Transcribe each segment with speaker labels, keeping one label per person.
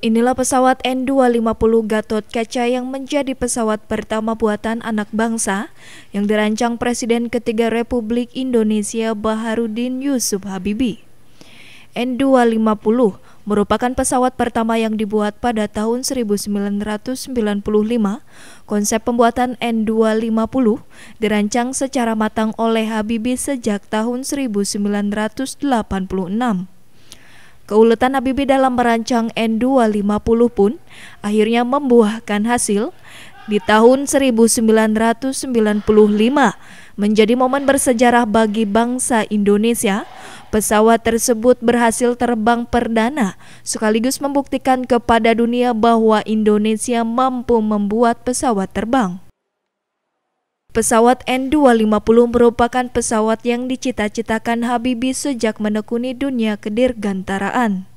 Speaker 1: Inilah pesawat N250 Gatot Kaca yang menjadi pesawat pertama buatan anak bangsa yang dirancang Presiden ketiga Republik Indonesia Baharudin Yusuf Habibi. N250 merupakan pesawat pertama yang dibuat pada tahun 1995. Konsep pembuatan N250 dirancang secara matang oleh Habibie sejak tahun 1986. Keuletan Habibie dalam merancang N250 pun akhirnya membuahkan hasil di tahun 1995 menjadi momen bersejarah bagi bangsa Indonesia. Pesawat tersebut berhasil terbang perdana sekaligus membuktikan kepada dunia bahwa Indonesia mampu membuat pesawat terbang. Pesawat N250 merupakan pesawat yang dicita-citakan Habibie sejak menekuni dunia kedirgantaraan.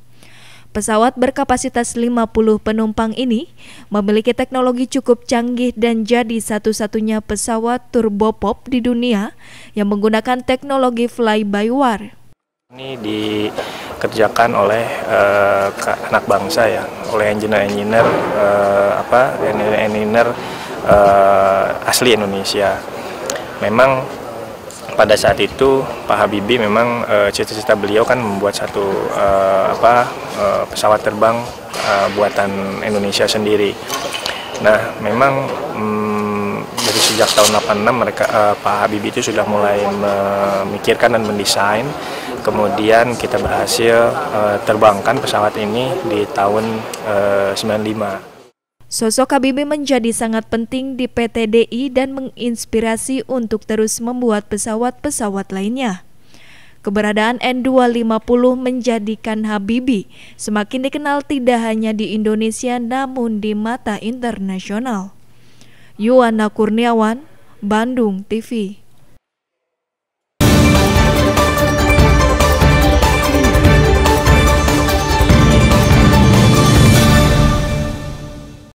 Speaker 1: Pesawat berkapasitas 50 penumpang ini memiliki teknologi cukup canggih dan jadi satu-satunya pesawat turbopop di dunia yang menggunakan teknologi fly-by-wire.
Speaker 2: Ini dikerjakan oleh uh, anak bangsa ya, oleh engineer-engineer uh, apa engineer-engineer engineer engineer uh apa engineer engineer engineer uh, asli Indonesia. Memang pada saat itu Pak Habibie memang eh, cita-cita beliau kan membuat satu uh, apa uh, pesawat terbang uh, buatan Indonesia sendiri. Nah, memang um, dari sejak tahun 86 mereka uh, Pak Habibie itu sudah mulai memikirkan dan mendesain. Kemudian kita berhasil uh, terbangkan pesawat ini di tahun uh, 95.
Speaker 1: Sosok Habibie menjadi sangat penting di PT DI dan menginspirasi untuk terus membuat pesawat-pesawat lainnya. Keberadaan N250 menjadikan Habibie semakin dikenal tidak hanya di Indonesia namun di mata internasional. Yuwana Kurniawan, Bandung TV